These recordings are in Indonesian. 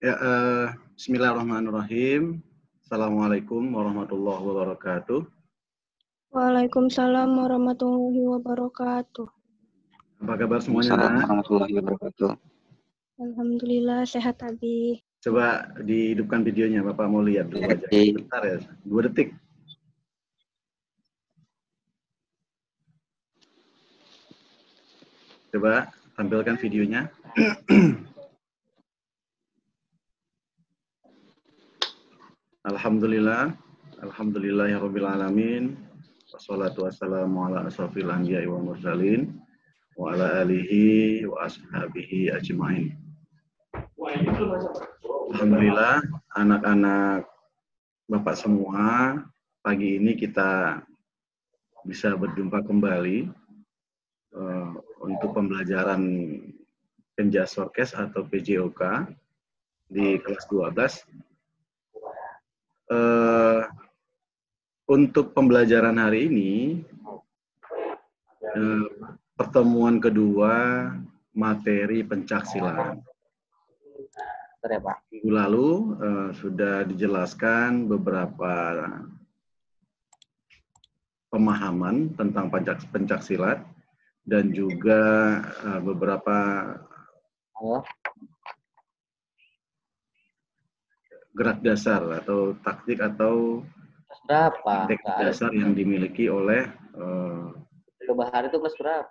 Ya, uh, Bismillahirrahmanirrahim. Assalamualaikum warahmatullahi wabarakatuh. Waalaikumsalam warahmatullahi wabarakatuh. Apa kabar semuanya? warahmatullahi wabarakatuh. Alhamdulillah sehat Abi. Coba dihidupkan videonya, Bapak mau lihat dulu aja. Bentar ya, dua detik. Coba tampilkan videonya. Alhamdulillah, Alhamdulillah ya Rabbil alamin. Wassalatu wassalamu ala asafil anbiya'i wa mursalin wa ala alihi wa ashabihi ajmain. Alhamdulillah, anak-anak Bapak semua, pagi ini kita bisa berjumpa kembali uh, untuk pembelajaran Penjas Orkes atau PJOK di kelas 12 uh, untuk pembelajaran hari ini uh, pertemuan kedua materi pencaksilat. Ya, Minggu lalu uh, sudah dijelaskan beberapa pemahaman tentang pencak pencaksilat dan juga uh, beberapa gerak dasar atau taktik atau kelas berapa? dasar yang dimiliki oleh uh, Bahar itu kelas berapa?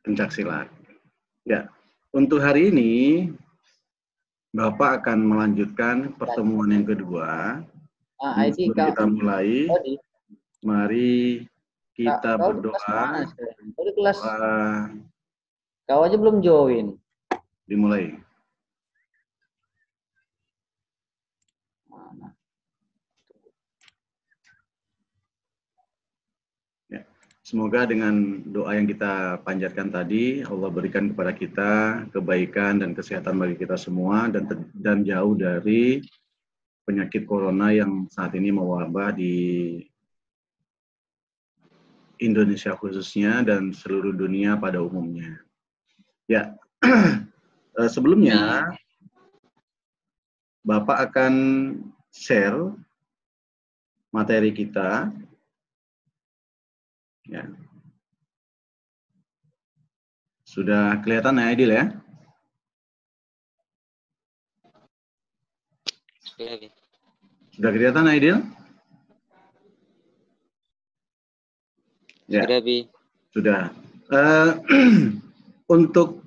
Pencak silat. Ya, untuk hari ini Bapak akan melanjutkan pertemuan yang kedua. Ah, Sebelum kita mulai, mari kita kau, berdoa. Kau, kelas. Kau aja belum join. Dimulai. Semoga dengan doa yang kita panjatkan tadi, Allah berikan kepada kita kebaikan dan kesehatan bagi kita semua dan dan jauh dari penyakit corona yang saat ini mewabah di Indonesia khususnya dan seluruh dunia pada umumnya. Ya, eh, sebelumnya Bapak akan share materi kita Ya. Sudah kelihatan ya Idil ya? Sudah kelihatan Aidil? Ya. Sudah, Bi. Sudah. Uh, untuk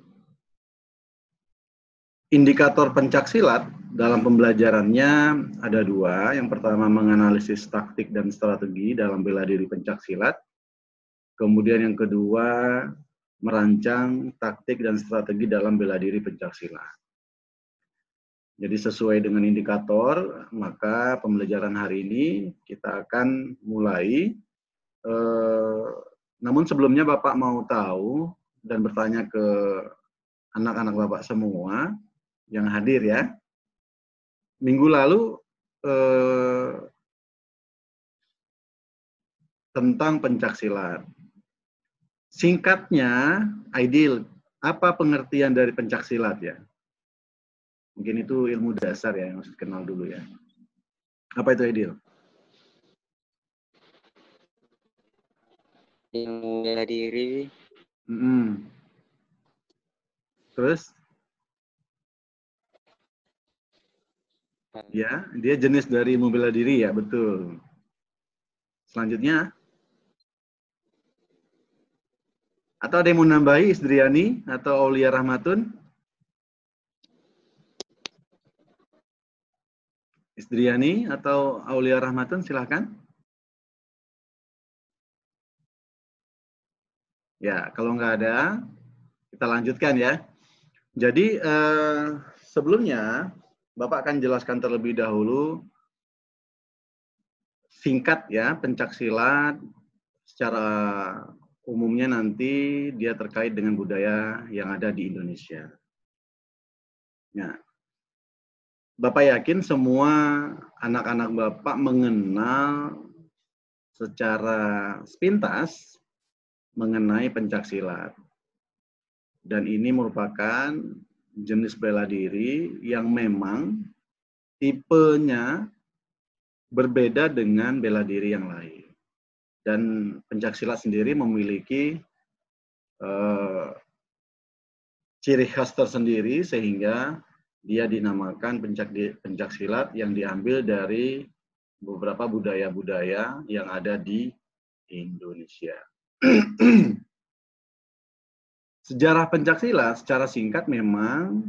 indikator pencak silat dalam pembelajarannya ada dua. Yang pertama menganalisis taktik dan strategi dalam bela diri pencak silat. Kemudian yang kedua, merancang taktik dan strategi dalam bela diri pencaksilat. Jadi sesuai dengan indikator, maka pembelajaran hari ini kita akan mulai. Eh, namun sebelumnya Bapak mau tahu dan bertanya ke anak-anak Bapak semua yang hadir ya. Minggu lalu eh, tentang pencaksilat. Singkatnya, ideal. Apa pengertian dari pencaksilat ya? Mungkin itu ilmu dasar ya yang harus dikenal dulu ya. Apa itu ideal? Ilmu bela diri. Mm -hmm. Terus? Ya, dia jenis dari ilmu bela diri ya, betul. Selanjutnya? Atau ada yang mau nambahi Isdriani atau Aulia Rahmatun? Isdriani atau Aulia Rahmatun silahkan. Ya, kalau nggak ada, kita lanjutkan ya. Jadi eh, sebelumnya Bapak akan jelaskan terlebih dahulu singkat ya pencaksilat secara umumnya nanti dia terkait dengan budaya yang ada di Indonesia. Ya. Bapak yakin semua anak-anak Bapak mengenal secara sepintas mengenai pencaksilat. Dan ini merupakan jenis bela diri yang memang tipenya berbeda dengan bela diri yang lain dan pencaksilat sendiri memiliki uh, ciri khas tersendiri sehingga dia dinamakan pencak pencaksilat yang diambil dari beberapa budaya-budaya yang ada di Indonesia. Sejarah pencaksilat secara singkat memang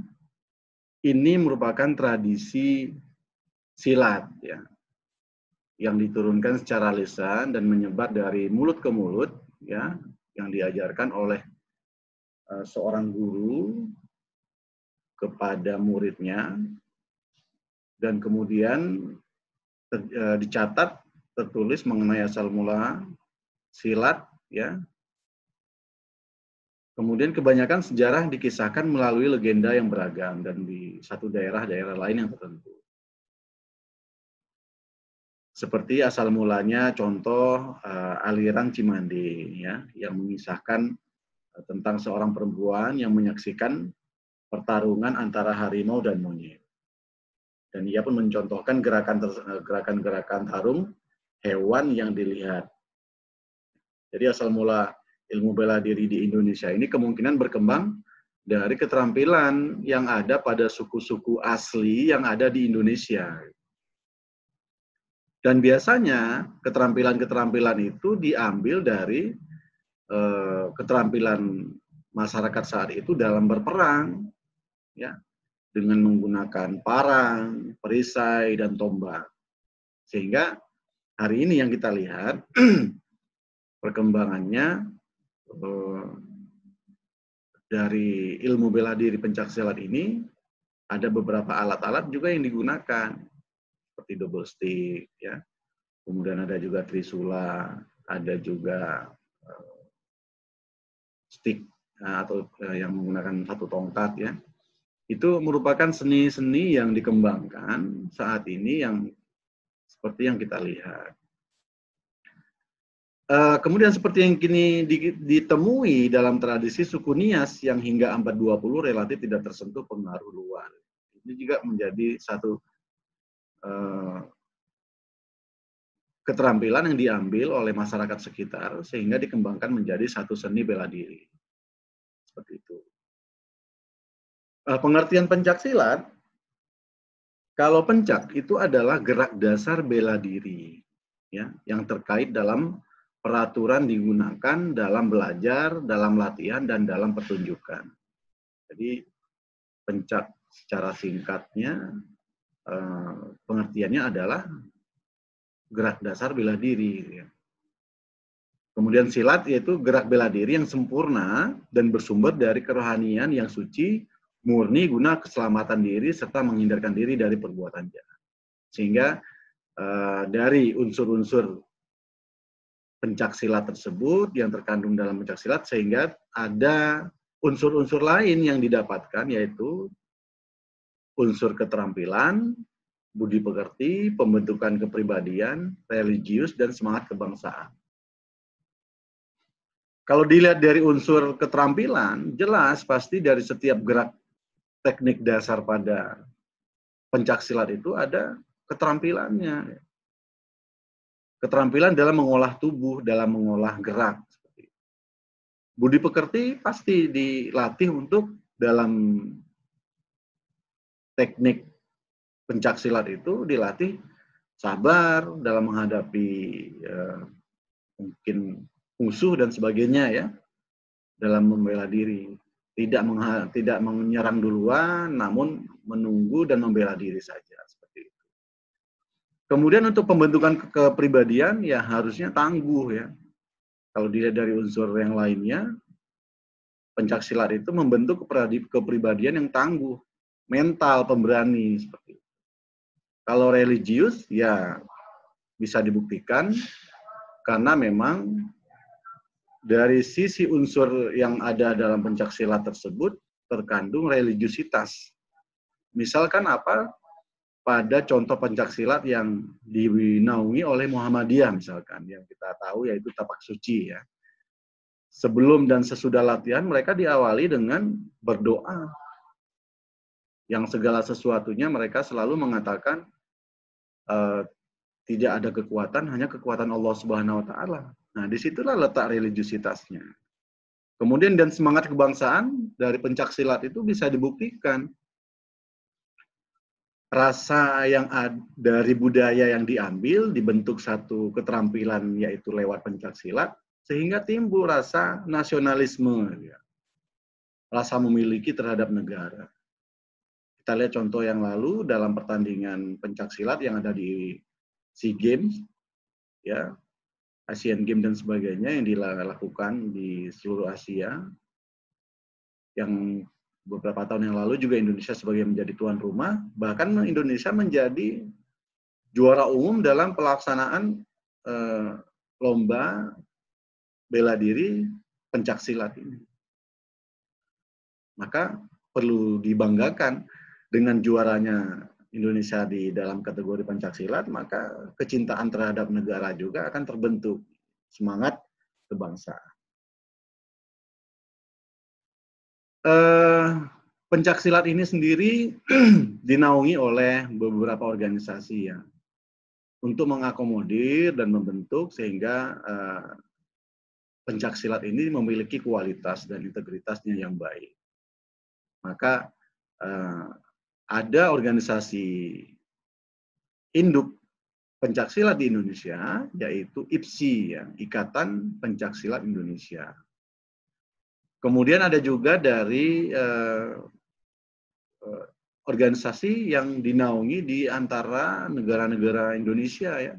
ini merupakan tradisi silat ya yang diturunkan secara lisan dan menyebar dari mulut ke mulut ya yang diajarkan oleh eh, seorang guru kepada muridnya dan kemudian ter, uh, dicatat tertulis mengenai asal mula silat ya Kemudian kebanyakan sejarah dikisahkan melalui legenda yang beragam dan di satu daerah-daerah lain yang tertentu seperti asal mulanya contoh uh, aliran Cimande ya yang mengisahkan uh, tentang seorang perempuan yang menyaksikan pertarungan antara harimau dan monyet. Dan ia pun mencontohkan gerakan eh, gerakan-gerakan tarung hewan yang dilihat. Jadi asal mula ilmu bela diri di Indonesia ini kemungkinan berkembang dari keterampilan yang ada pada suku-suku asli yang ada di Indonesia. Dan biasanya keterampilan-keterampilan itu diambil dari eh, keterampilan masyarakat saat itu dalam berperang, ya, dengan menggunakan parang, perisai, dan tombak. Sehingga hari ini yang kita lihat perkembangannya eh, dari ilmu bela diri pencaksilat ini ada beberapa alat-alat juga yang digunakan seperti double stick ya kemudian ada juga trisula ada juga eh, stick eh, atau eh, yang menggunakan satu tongkat ya itu merupakan seni-seni yang dikembangkan saat ini yang seperti yang kita lihat kemudian seperti yang kini ditemui dalam tradisi suku Nias yang hingga abad 20 relatif tidak tersentuh pengaruh luar. Ini juga menjadi satu Eh, keterampilan yang diambil oleh masyarakat sekitar sehingga dikembangkan menjadi satu seni bela diri. Seperti itu. Pengertian eh, pengertian pencaksilat, kalau pencak itu adalah gerak dasar bela diri ya, yang terkait dalam peraturan digunakan dalam belajar, dalam latihan, dan dalam pertunjukan. Jadi pencak secara singkatnya Eh, pengertiannya adalah gerak dasar bela diri. Ya. Kemudian silat yaitu gerak bela diri yang sempurna dan bersumber dari kerohanian yang suci, murni guna keselamatan diri serta menghindarkan diri dari perbuatan jahat. Sehingga eh, dari unsur-unsur pencak silat tersebut yang terkandung dalam pencak silat sehingga ada unsur-unsur lain yang didapatkan yaitu unsur keterampilan, budi pekerti, pembentukan kepribadian, religius, dan semangat kebangsaan. Kalau dilihat dari unsur keterampilan, jelas pasti dari setiap gerak teknik dasar pada pencak silat itu ada keterampilannya. Keterampilan dalam mengolah tubuh, dalam mengolah gerak. Budi pekerti pasti dilatih untuk dalam teknik pencak silat itu dilatih sabar dalam menghadapi uh, mungkin musuh dan sebagainya ya dalam membela diri tidak tidak menyerang duluan namun menunggu dan membela diri saja seperti itu kemudian untuk pembentukan ke kepribadian ya harusnya tangguh ya kalau dilihat dari unsur yang lainnya pencak silat itu membentuk kepribadian yang tangguh mental pemberani seperti itu. Kalau religius ya bisa dibuktikan karena memang dari sisi unsur yang ada dalam pencak silat tersebut terkandung religiusitas. Misalkan apa? Pada contoh pencak silat yang dinaungi oleh Muhammadiyah misalkan yang kita tahu yaitu tapak suci ya. Sebelum dan sesudah latihan mereka diawali dengan berdoa yang segala sesuatunya mereka selalu mengatakan uh, tidak ada kekuatan hanya kekuatan Allah Subhanahu wa taala. Nah, disitulah letak religiositasnya Kemudian dan semangat kebangsaan dari pencak silat itu bisa dibuktikan rasa yang ada, dari budaya yang diambil dibentuk satu keterampilan yaitu lewat pencak silat sehingga timbul rasa nasionalisme ya. rasa memiliki terhadap negara kita lihat contoh yang lalu dalam pertandingan pencak silat yang ada di SEA Games ya Asian Games dan sebagainya yang dilakukan di seluruh Asia yang beberapa tahun yang lalu juga Indonesia sebagai menjadi tuan rumah bahkan Indonesia menjadi juara umum dalam pelaksanaan eh, lomba bela diri pencak silat ini maka perlu dibanggakan dengan juaranya Indonesia di dalam kategori Pancasilat, maka kecintaan terhadap negara juga akan terbentuk semangat kebangsaan. Pencak eh, Pencaksilat ini sendiri dinaungi oleh beberapa organisasi ya untuk mengakomodir dan membentuk sehingga pencak eh, pencaksilat ini memiliki kualitas dan integritasnya yang baik. Maka uh, ada organisasi induk pencaksilat di Indonesia, yaitu IPSI, ya, Ikatan Pencaksilat Indonesia. Kemudian ada juga dari eh, eh, organisasi yang dinaungi di antara negara-negara Indonesia ya.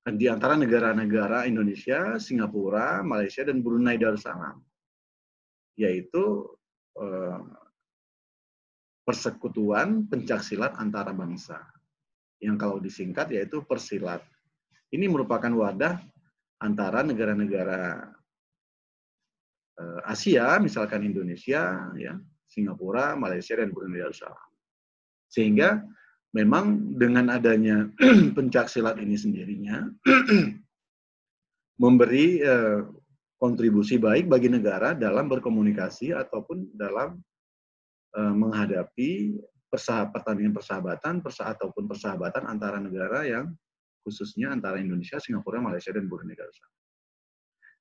Kan di antara negara-negara Indonesia, Singapura, Malaysia, dan Brunei Darussalam. Yaitu eh, persekutuan pencaksilat antara bangsa. Yang kalau disingkat yaitu persilat. Ini merupakan wadah antara negara-negara eh, Asia, misalkan Indonesia, ya, Singapura, Malaysia, dan Brunei Darussalam. Sehingga memang dengan adanya pencaksilat ini sendirinya memberi eh, kontribusi baik bagi negara dalam berkomunikasi ataupun dalam Eh, menghadapi pertandingan persahabatan persa ataupun persahabatan antara negara yang khususnya antara Indonesia, Singapura, Malaysia, dan Brunei Darussalam.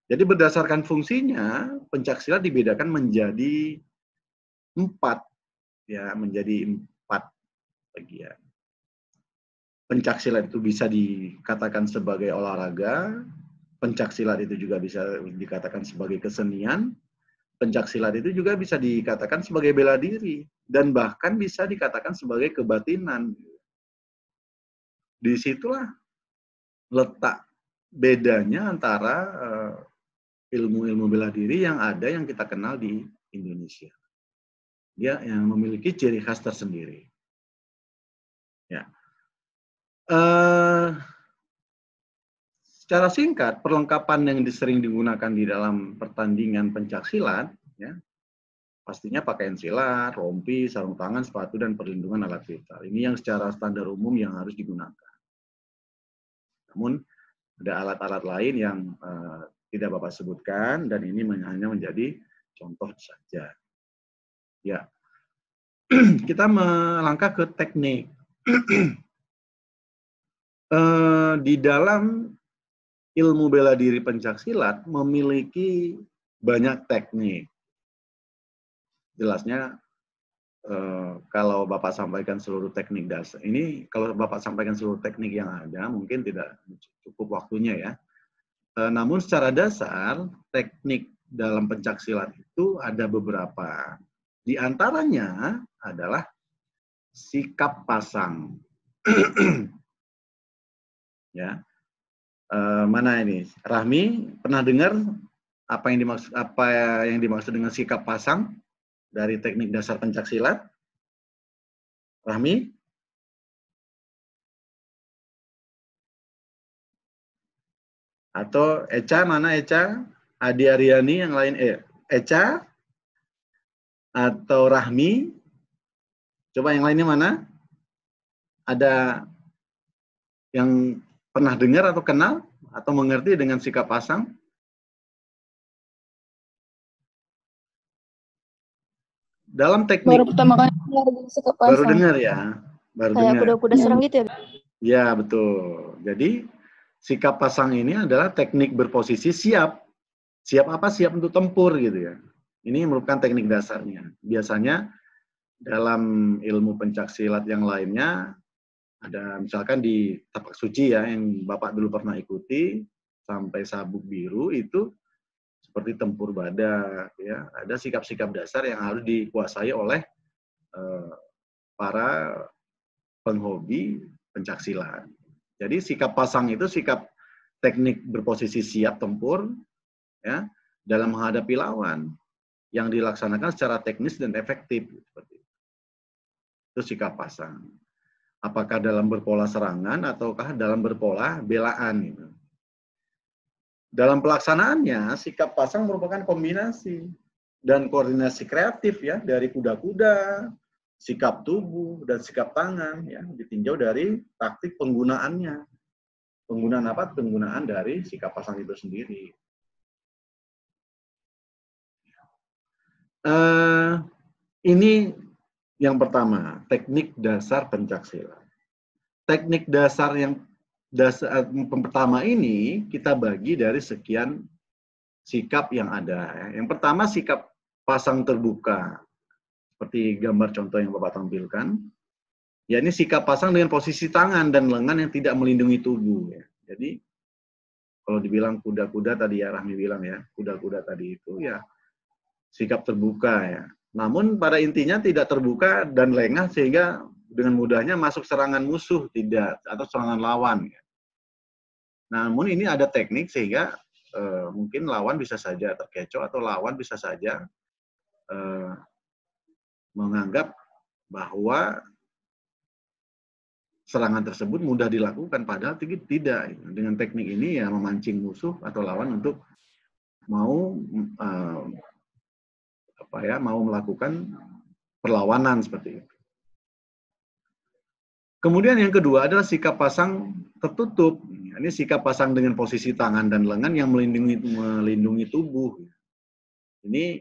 Jadi berdasarkan fungsinya, pencaksilat dibedakan menjadi empat, ya menjadi empat bagian. Pencaksilat itu bisa dikatakan sebagai olahraga, pencaksilat itu juga bisa dikatakan sebagai kesenian, pencaksilat itu juga bisa dikatakan sebagai bela diri dan bahkan bisa dikatakan sebagai kebatinan. Disitulah letak bedanya antara eh, ilmu-ilmu bela diri yang ada yang kita kenal di Indonesia. Dia ya, yang memiliki ciri khas tersendiri. Ya. Uh, Secara singkat, perlengkapan yang sering digunakan di dalam pertandingan pencaksilat, ya, pastinya pakaian silat, rompi, sarung tangan, sepatu, dan perlindungan alat vital. Ini yang secara standar umum yang harus digunakan. Namun, ada alat-alat lain yang uh, tidak Bapak sebutkan, dan ini hanya menjadi contoh saja. Ya, kita melangkah ke teknik. Eh, di dalam ilmu bela diri pencak silat memiliki banyak teknik. Jelasnya eh, kalau Bapak sampaikan seluruh teknik dasar ini, kalau Bapak sampaikan seluruh teknik yang ada, mungkin tidak cukup waktunya ya. Eh, namun secara dasar, teknik dalam pencak silat itu ada beberapa. Di antaranya adalah sikap pasang. ya. Eh, mana ini Rahmi pernah dengar apa yang dimaksud apa yang dimaksud dengan sikap pasang dari teknik dasar pencak silat? Rahmi atau Eca mana Eca Adi Ariani yang lain eh Eca atau Rahmi coba yang lainnya mana ada yang Pernah dengar atau kenal atau mengerti dengan sikap pasang? Dalam teknik. Baru pertama kali dengar sikap pasang. Baru dengar ya. Baru Kayak kuda-kuda iya. serang gitu ya. Ya, betul. Jadi sikap pasang ini adalah teknik berposisi siap. Siap apa? Siap untuk tempur gitu ya. Ini merupakan teknik dasarnya. Biasanya dalam ilmu pencaksilat yang lainnya ada misalkan di tapak suci ya yang Bapak dulu pernah ikuti sampai sabuk biru itu seperti tempur badak ya ada sikap-sikap dasar yang harus dikuasai oleh eh, para penghobi pencaksilat. Jadi sikap pasang itu sikap teknik berposisi siap tempur ya dalam menghadapi lawan yang dilaksanakan secara teknis dan efektif seperti itu. Itu sikap pasang apakah dalam berpola serangan ataukah dalam berpola belaan gitu. Dalam pelaksanaannya, sikap pasang merupakan kombinasi dan koordinasi kreatif ya dari kuda-kuda, sikap tubuh dan sikap tangan ya ditinjau dari taktik penggunaannya. Penggunaan apa? Penggunaan dari sikap pasang itu sendiri. Uh, ini yang pertama, teknik dasar pencaksilat. Teknik dasar yang dasar yang pertama ini kita bagi dari sekian sikap yang ada. Yang pertama sikap pasang terbuka. Seperti gambar contoh yang Bapak tampilkan. Ya ini sikap pasang dengan posisi tangan dan lengan yang tidak melindungi tubuh. Ya. Jadi kalau dibilang kuda-kuda tadi ya Rahmi bilang ya, kuda-kuda tadi itu ya sikap terbuka ya namun pada intinya tidak terbuka dan lengah sehingga dengan mudahnya masuk serangan musuh tidak atau serangan lawan. Ya. Namun ini ada teknik sehingga e, mungkin lawan bisa saja terkecoh atau lawan bisa saja e, menganggap bahwa serangan tersebut mudah dilakukan padahal tidak dengan teknik ini ya memancing musuh atau lawan untuk mau e, apa ya mau melakukan perlawanan seperti itu. Kemudian yang kedua adalah sikap pasang tertutup. Ini sikap pasang dengan posisi tangan dan lengan yang melindungi melindungi tubuh. Ini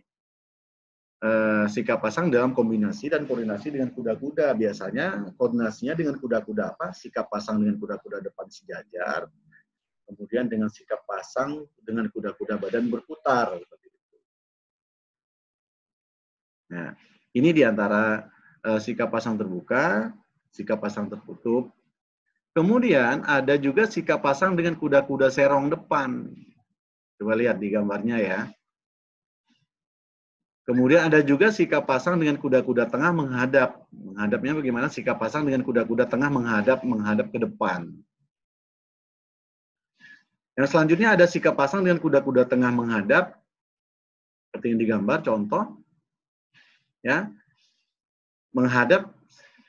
eh, sikap pasang dalam kombinasi dan koordinasi dengan kuda-kuda. Biasanya koordinasinya dengan kuda-kuda apa? Sikap pasang dengan kuda-kuda depan sejajar. Kemudian dengan sikap pasang dengan kuda-kuda badan berputar. Gitu. Nah, ini diantara uh, eh, sikap pasang terbuka, sikap pasang tertutup. Kemudian ada juga sikap pasang dengan kuda-kuda serong depan. Coba lihat di gambarnya ya. Kemudian ada juga sikap pasang dengan kuda-kuda tengah menghadap. Menghadapnya bagaimana? Sikap pasang dengan kuda-kuda tengah menghadap menghadap ke depan. Yang selanjutnya ada sikap pasang dengan kuda-kuda tengah menghadap. Seperti yang digambar contoh ya menghadap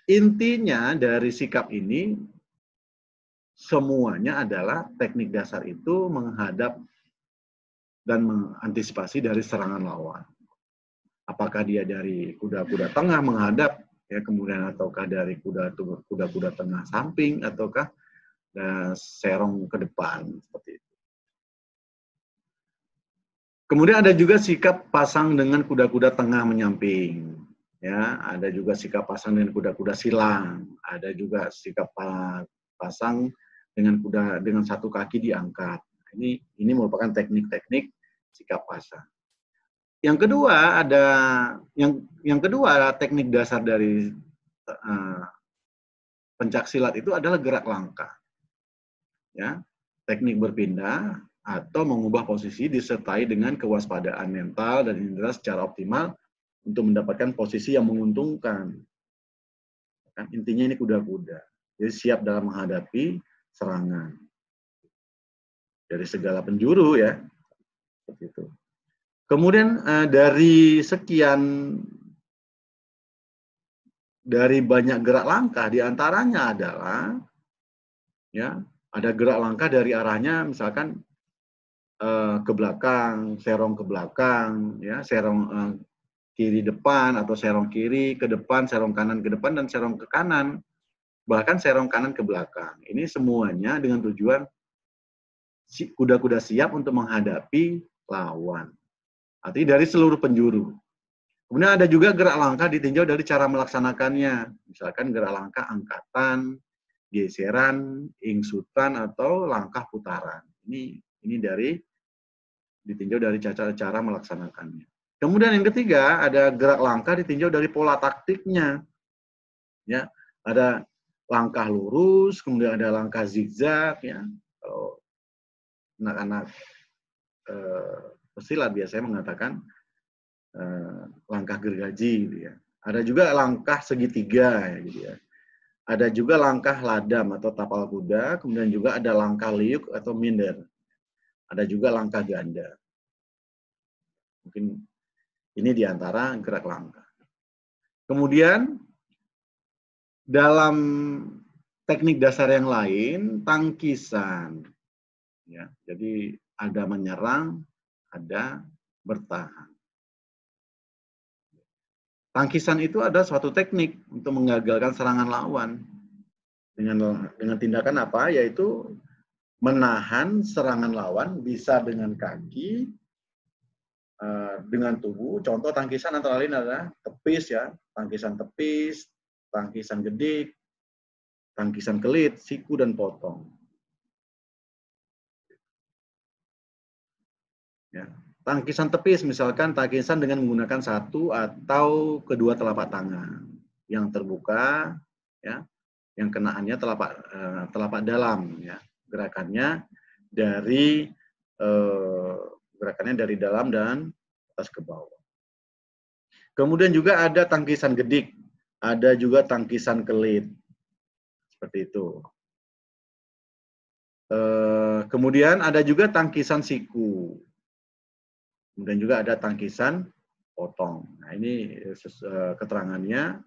intinya dari sikap ini semuanya adalah teknik dasar itu menghadap dan mengantisipasi dari serangan lawan. Apakah dia dari kuda-kuda tengah menghadap ya kemudian ataukah dari kuda kuda tengah samping ataukah eh, serong ke depan seperti itu. Kemudian ada juga sikap pasang dengan kuda-kuda tengah menyamping. Ya, ada juga sikap pasang dengan kuda-kuda silang, ada juga sikap pasang dengan kuda dengan satu kaki diangkat. Ini ini merupakan teknik-teknik sikap pasang. Yang kedua ada yang yang kedua teknik dasar dari uh, pencak silat itu adalah gerak langkah. Ya, teknik berpindah, atau mengubah posisi disertai dengan kewaspadaan mental dan indera secara optimal untuk mendapatkan posisi yang menguntungkan. Kan intinya ini kuda-kuda. Jadi siap dalam menghadapi serangan dari segala penjuru ya. Seperti Kemudian eh, dari sekian dari banyak gerak langkah diantaranya adalah ya ada gerak langkah dari arahnya misalkan Eh, ke belakang, serong ke belakang, ya serong uh, kiri depan atau serong kiri ke depan, serong kanan ke depan dan serong ke kanan, bahkan serong kanan ke belakang. Ini semuanya dengan tujuan kuda-kuda siap untuk menghadapi lawan. Artinya dari seluruh penjuru. Kemudian ada juga gerak langkah ditinjau dari cara melaksanakannya. Misalkan gerak langkah angkatan, geseran, ingsutan, atau langkah putaran. Ini ini dari ditinjau dari cara, cara melaksanakannya. Kemudian yang ketiga ada gerak langkah ditinjau dari pola taktiknya. Ya, ada langkah lurus, kemudian ada langkah zigzag ya. Kalau anak-anak eh, pesilat biasanya mengatakan eh, langkah gergaji gitu ya. Ada juga langkah segitiga ya gitu ya. Ada juga langkah ladam atau tapal kuda, kemudian juga ada langkah liuk atau minder. Ada juga langkah ganda. Mungkin ini diantara gerak langkah. Kemudian dalam teknik dasar yang lain, tangkisan. Ya, jadi ada menyerang, ada bertahan. Tangkisan itu ada suatu teknik untuk menggagalkan serangan lawan dengan dengan tindakan apa? Yaitu menahan serangan lawan bisa dengan kaki, Eh, dengan tubuh. Contoh tangkisan antara lain adalah tepis ya, tangkisan tepis, tangkisan gedik, tangkisan kelit, siku dan potong. Ya. Tangkisan tepis misalkan tangkisan dengan menggunakan satu atau kedua telapak tangan yang terbuka ya, yang kenaannya telapak eh, telapak dalam ya. Gerakannya dari eh, Gerakannya dari dalam dan atas ke bawah. Kemudian juga ada tangkisan gedik, ada juga tangkisan kelit. Seperti itu. Eh, kemudian ada juga tangkisan siku. Kemudian juga ada tangkisan potong. Nah, ini eh, keterangannya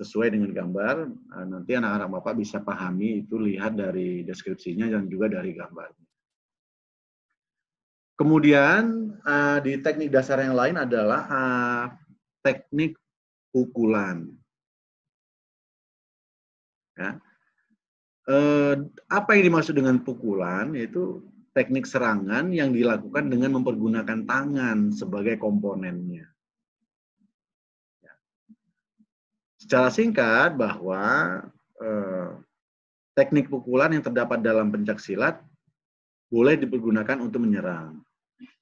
sesuai dengan gambar. Nah, nanti anak-anak Bapak bisa pahami itu lihat dari deskripsinya dan juga dari gambarnya. Kemudian uh, di teknik dasar yang lain adalah uh, teknik pukulan. Ya. Uh, apa yang dimaksud dengan pukulan? Yaitu teknik serangan yang dilakukan dengan mempergunakan tangan sebagai komponennya. Ya. Secara singkat bahwa eh, teknik pukulan yang terdapat dalam pencak silat boleh dipergunakan untuk menyerang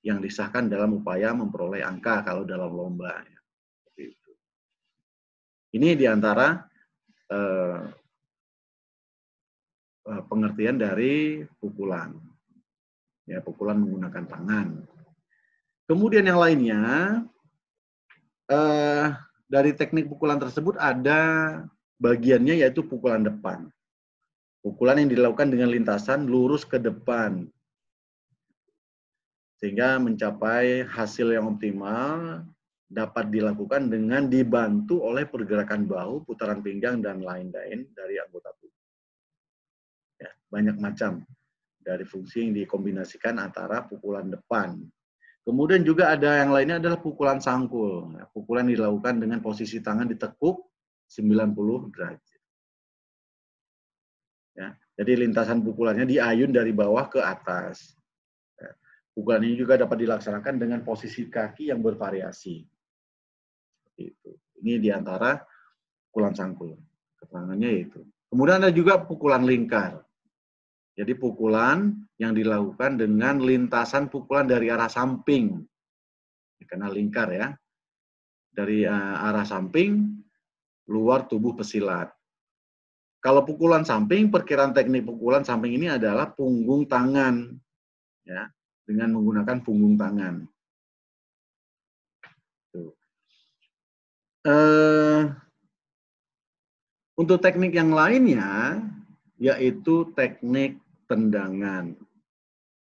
yang disahkan dalam upaya memperoleh angka kalau dalam lomba. Ya. Ini diantara eh, eh, pengertian dari pukulan. Ya, pukulan menggunakan tangan. Kemudian yang lainnya, eh, dari teknik pukulan tersebut ada bagiannya yaitu pukulan depan. Pukulan yang dilakukan dengan lintasan lurus ke depan sehingga mencapai hasil yang optimal dapat dilakukan dengan dibantu oleh pergerakan bahu, putaran pinggang, dan lain-lain dari anggota tubuh. Ya, banyak macam dari fungsi yang dikombinasikan antara pukulan depan. Kemudian juga ada yang lainnya adalah pukulan sangkul. Ya, pukulan dilakukan dengan posisi tangan ditekuk 90 derajat. Ya, jadi lintasan pukulannya diayun dari bawah ke atas. Pukulan ini juga dapat dilaksanakan dengan posisi kaki yang bervariasi. Seperti itu. Ini diantara pukulan cangkul, Keterangannya itu. Kemudian ada juga pukulan lingkar. Jadi pukulan yang dilakukan dengan lintasan pukulan dari arah samping. Karena lingkar ya. Dari eh, arah samping, luar tubuh pesilat. Kalau pukulan samping, perkiraan teknik pukulan samping ini adalah punggung tangan. Ya dengan menggunakan punggung tangan. Uh, untuk teknik yang lainnya, yaitu teknik tendangan.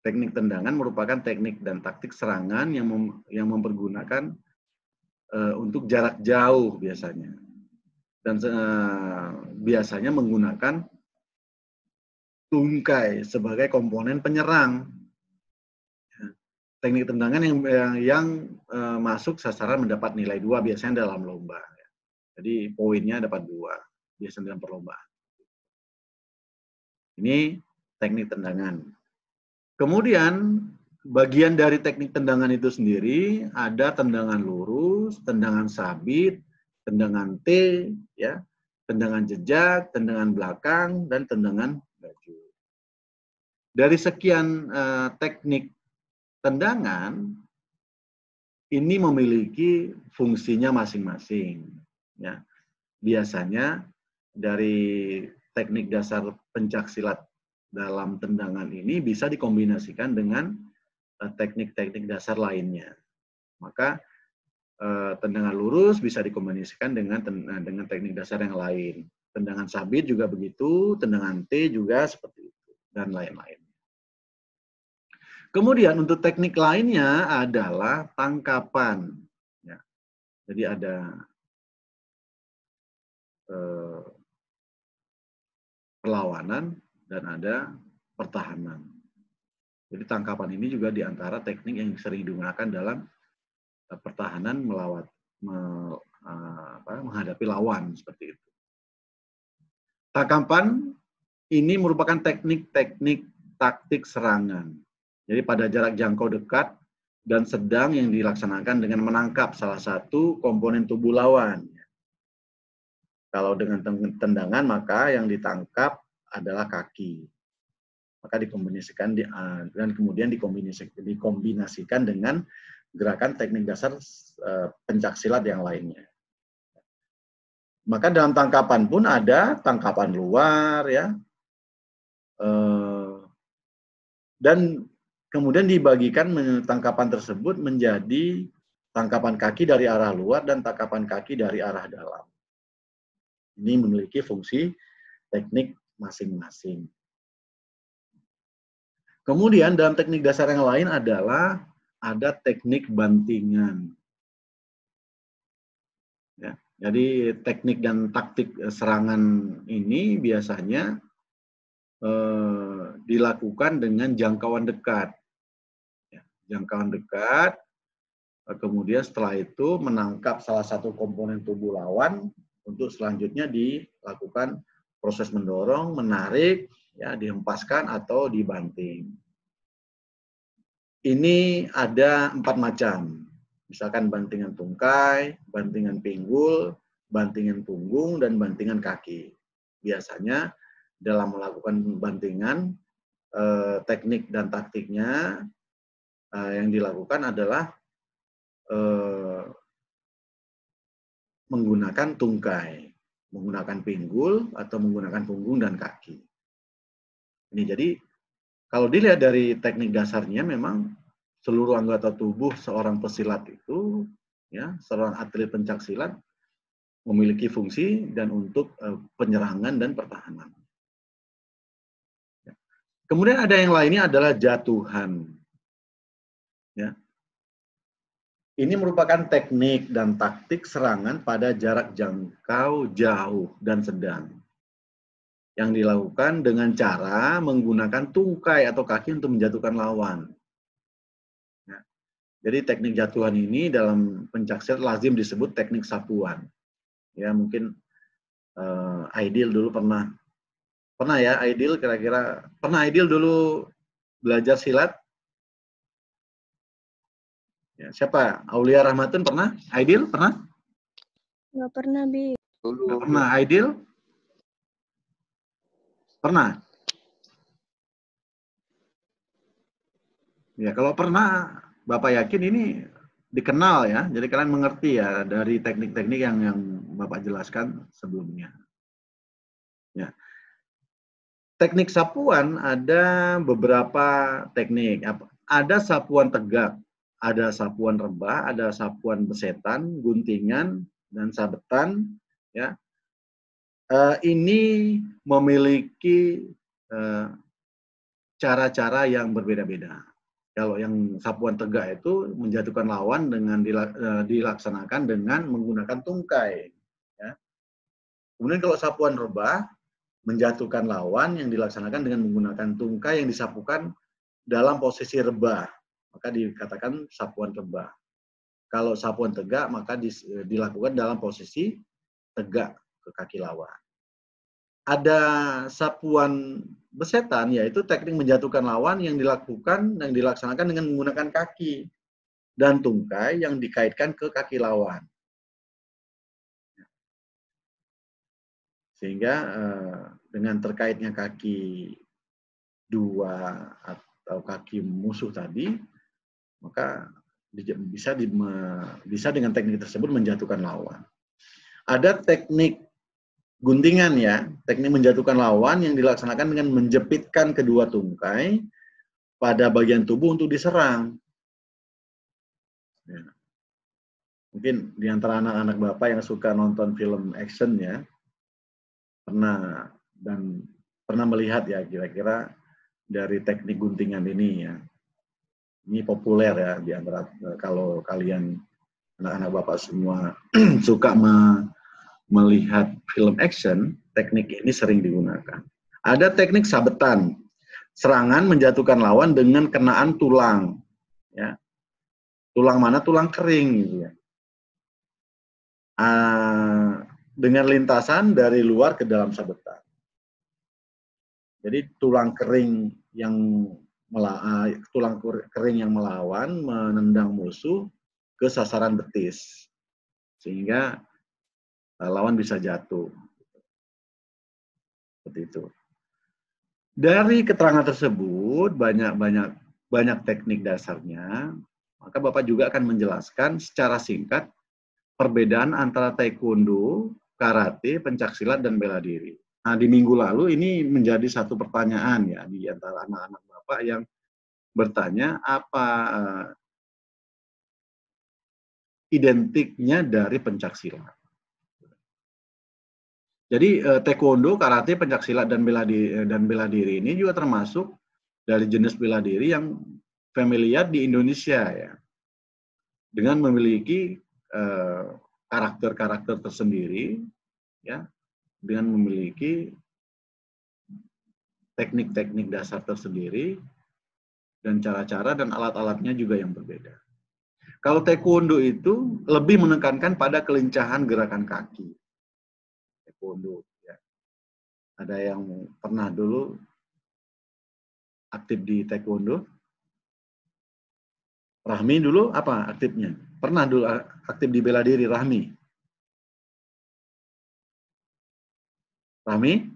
Teknik tendangan merupakan teknik dan taktik serangan yang mem yang mempergunakan uh, untuk jarak jauh biasanya. Dan uh, biasanya menggunakan tungkai sebagai komponen penyerang teknik tendangan yang yang, yang uh, masuk sasaran mendapat nilai dua biasanya dalam lomba. Ya. Jadi poinnya dapat dua biasanya dalam perlombaan. Ini teknik tendangan. Kemudian bagian dari teknik tendangan itu sendiri ada tendangan lurus, tendangan sabit, tendangan T, ya, tendangan jejak, tendangan belakang, dan tendangan baju. Dari sekian uh, teknik Tendangan ini memiliki fungsinya masing-masing. Ya. Biasanya dari teknik dasar pencak silat dalam tendangan ini bisa dikombinasikan dengan eh, teknik-teknik dasar lainnya. Maka eh, tendangan lurus bisa dikombinasikan dengan eh, dengan teknik dasar yang lain. Tendangan sabit juga begitu, tendangan T juga seperti itu dan lain-lain. Kemudian untuk teknik lainnya adalah tangkapan. Ya. Jadi ada eh, perlawanan dan ada pertahanan. Jadi tangkapan ini juga diantara teknik yang sering digunakan dalam eh, pertahanan melawat me, eh, apa, menghadapi lawan seperti itu. Tangkapan ini merupakan teknik-teknik taktik serangan jadi pada jarak jangkau dekat dan sedang yang dilaksanakan dengan menangkap salah satu komponen tubuh lawan. Kalau dengan tendangan maka yang ditangkap adalah kaki. Maka dikombinasikan ah, dan kemudian dikombinasikan, dengan gerakan teknik dasar eh, pencak silat yang lainnya. Maka dalam tangkapan pun ada tangkapan luar ya. Eh, dan kemudian dibagikan tangkapan tersebut menjadi tangkapan kaki dari arah luar dan tangkapan kaki dari arah dalam. Ini memiliki fungsi teknik masing-masing. Kemudian dalam teknik dasar yang lain adalah ada teknik bantingan. Ya, jadi teknik dan taktik e, serangan ini biasanya eh, dilakukan dengan jangkauan dekat jangkauan dekat. Eh, kemudian setelah itu menangkap salah satu komponen tubuh lawan untuk selanjutnya dilakukan proses mendorong, menarik, ya dihempaskan atau dibanting. Ini ada empat macam. Misalkan bantingan tungkai, bantingan pinggul, bantingan punggung, dan bantingan kaki. Biasanya dalam melakukan bantingan, eh, teknik dan taktiknya Eh, yang dilakukan adalah eh, menggunakan tungkai, menggunakan pinggul atau menggunakan punggung dan kaki. Ini jadi kalau dilihat dari teknik dasarnya memang seluruh anggota tubuh seorang pesilat itu ya seorang atlet pencak silat memiliki fungsi dan untuk eh, penyerangan dan pertahanan. Ya. Kemudian ada yang lainnya adalah jatuhan. Ya. Ini merupakan teknik dan taktik serangan pada jarak jangkau jauh dan sedang. Yang dilakukan dengan cara menggunakan tungkai atau kaki untuk menjatuhkan lawan. Ya. Jadi teknik jatuhan ini dalam pencaksilat lazim disebut teknik sapuan. Ya mungkin uh, Aidil dulu pernah pernah ya ideal kira-kira pernah ideal dulu belajar silat Ya, siapa? Aulia Rahmatun pernah? Aidil pernah? Enggak pernah, Bi. Gak pernah. Aidil? Pernah? Ya, kalau pernah, Bapak yakin ini dikenal ya. Jadi kalian mengerti ya dari teknik-teknik yang yang Bapak jelaskan sebelumnya. Ya. Teknik sapuan ada beberapa teknik. Ada sapuan tegak, ada sapuan rebah, ada sapuan besetan, guntingan, dan sabetan. Ya, uh, ini memiliki cara eh, cara-cara yang berbeda-beda. Kalau yang sapuan tegak itu menjatuhkan lawan dengan eh, dilaksanakan dengan menggunakan tungkai. Ya. Kemudian kalau sapuan rebah menjatuhkan lawan yang dilaksanakan dengan menggunakan tungkai yang disapukan dalam posisi rebah maka dikatakan sapuan rebah. Kalau sapuan tegak, maka e, dilakukan dalam posisi tegak ke kaki lawan. Ada sapuan besetan, yaitu teknik menjatuhkan lawan yang dilakukan, yang dilaksanakan dengan menggunakan kaki dan tungkai yang dikaitkan ke kaki lawan. Sehingga e, dengan terkaitnya kaki dua atau kaki musuh tadi, maka bisa di, bisa dengan teknik tersebut menjatuhkan lawan. Ada teknik guntingan ya, teknik menjatuhkan lawan yang dilaksanakan dengan menjepitkan kedua tungkai pada bagian tubuh untuk diserang. Ya. Mungkin di antara anak-anak bapak yang suka nonton film action ya, pernah dan pernah melihat ya kira-kira dari teknik guntingan ini ya ini populer ya di antara eh, kalau kalian anak-anak bapak semua suka me, melihat film action, teknik ini sering digunakan. Ada teknik sabetan, serangan menjatuhkan lawan dengan kenaan tulang, ya. Tulang mana? Tulang kering, gitu ya. Uh, dengan lintasan dari luar ke dalam sabetan. Jadi tulang kering yang Ah, tulang kering yang melawan menendang musuh ke sasaran betis sehingga ah, lawan bisa jatuh seperti itu dari keterangan tersebut banyak banyak banyak teknik dasarnya maka bapak juga akan menjelaskan secara singkat perbedaan antara taekwondo karate pencaksilat dan bela diri nah di minggu lalu ini menjadi satu pertanyaan ya di antara anak-anak Bapak yang bertanya apa eh, identiknya dari pencaksilat. Jadi eh, taekwondo, karate, pencaksilat dan bela diri, eh, dan bela diri ini juga termasuk dari jenis bela diri yang familiar di Indonesia ya. Dengan memiliki karakter-karakter uh, tersendiri ya, dengan memiliki teknik-teknik dasar tersendiri dan cara-cara dan alat-alatnya juga yang berbeda. Kalau taekwondo itu lebih menekankan pada kelincahan gerakan kaki. Taekwondo ya. Ada yang pernah dulu aktif di taekwondo? Rahmi dulu apa aktifnya? Pernah dulu aktif di bela diri Rahmi? Rahmi?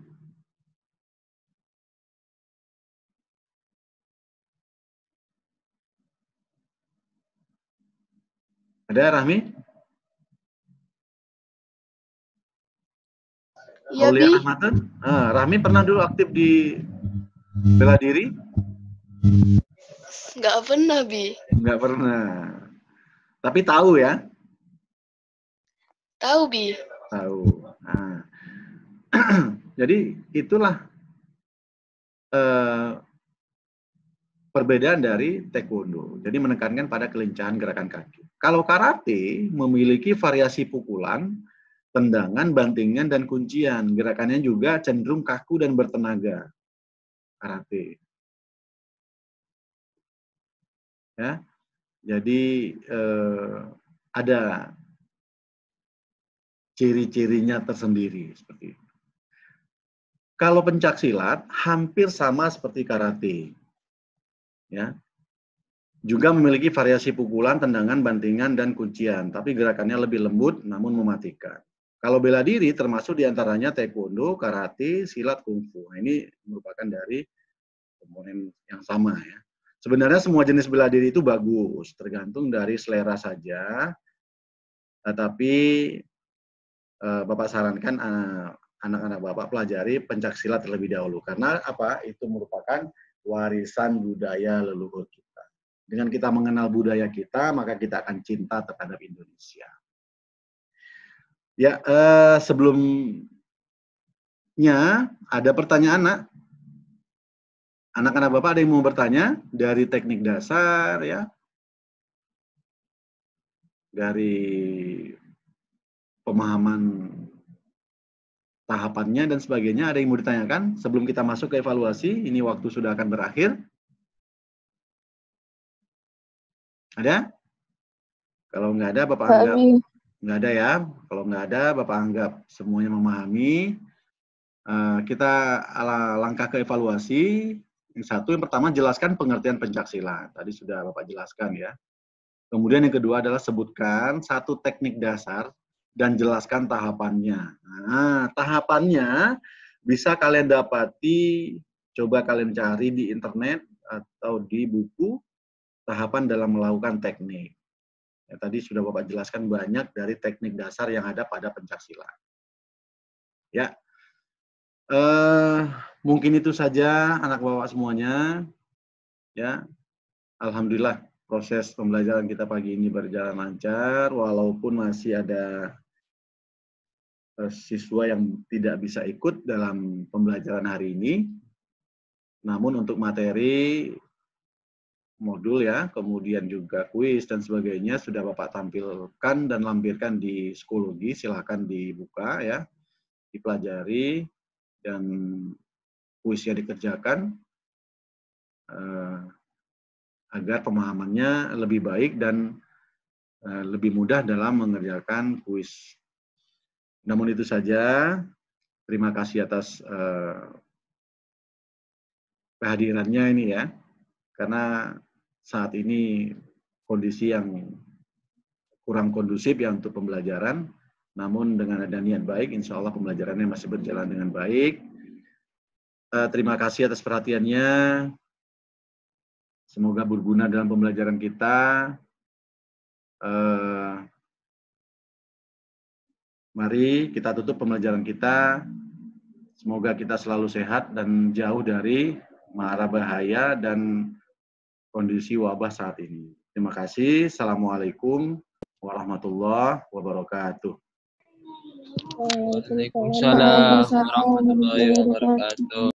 Ada Rahmi? Ya, Aulia Bi. Nah, Rahmi pernah dulu aktif di bela diri? Enggak pernah, Bi. Enggak pernah. Tapi tahu ya? Tahu, Bi. Tahu. Nah. Jadi itulah eh, perbedaan dari taekwondo. Jadi menekankan pada kelincahan gerakan kaki. Kalau karate memiliki variasi pukulan, tendangan, bantingan, dan kuncian. Gerakannya juga cenderung kaku dan bertenaga. Karate. Ya, jadi eh, ada ciri-cirinya tersendiri seperti itu. Kalau pencak silat hampir sama seperti karate ya juga memiliki variasi pukulan, tendangan, bantingan, dan kuncian, tapi gerakannya lebih lembut namun mematikan. Kalau bela diri termasuk diantaranya taekwondo, karate, silat, kungfu. Nah, ini merupakan dari komponen yang sama ya. Sebenarnya semua jenis bela diri itu bagus, tergantung dari selera saja. Tetapi eh, eh, Bapak sarankan eh, anak-anak Bapak pelajari pencak silat terlebih dahulu karena apa? Itu merupakan warisan budaya leluhur kita. Dengan kita mengenal budaya kita, maka kita akan cinta terhadap Indonesia. Ya, eh, sebelumnya ada pertanyaan, Nak. Anak-anak Bapak ada yang mau bertanya dari teknik dasar ya. Dari pemahaman tahapannya dan sebagainya. Ada yang mau ditanyakan sebelum kita masuk ke evaluasi? Ini waktu sudah akan berakhir. Ada? Kalau nggak ada, Bapak Sorry. anggap. Nggak ada ya. Kalau nggak ada, Bapak anggap semuanya memahami. Eh, kita ala langkah ke evaluasi. Yang satu, yang pertama jelaskan pengertian pencaksilat. Tadi sudah Bapak jelaskan ya. Kemudian yang kedua adalah sebutkan satu teknik dasar dan jelaskan tahapannya. Nah, tahapannya bisa kalian dapati, coba kalian cari di internet atau di buku tahapan dalam melakukan teknik. Ya, tadi sudah Bapak jelaskan banyak dari teknik dasar yang ada pada pencaksilat. Ya, eh, mungkin itu saja anak bapak semuanya. Ya, Alhamdulillah proses pembelajaran kita pagi ini berjalan lancar, walaupun masih ada Eh, siswa yang tidak bisa ikut dalam pembelajaran hari ini, namun untuk materi modul ya, kemudian juga kuis dan sebagainya sudah Bapak tampilkan dan lampirkan di psikologi, silahkan dibuka ya, dipelajari dan kuisnya dikerjakan eh, agar pemahamannya lebih baik dan eh, lebih mudah dalam mengerjakan kuis namun itu saja. Terima kasih atas eh, kehadirannya ini ya. Karena saat ini kondisi yang kurang kondusif ya untuk pembelajaran. Namun dengan ada niat baik, insya Allah pembelajarannya masih berjalan dengan baik. Eh, terima kasih atas perhatiannya. Semoga berguna dalam pembelajaran kita. Eh, Mari kita tutup pembelajaran kita. Semoga kita selalu sehat dan jauh dari mara bahaya dan kondisi wabah saat ini. Terima kasih. Assalamualaikum warahmatullahi wabarakatuh. Waalaikumsalam warahmatullahi wabarakatuh.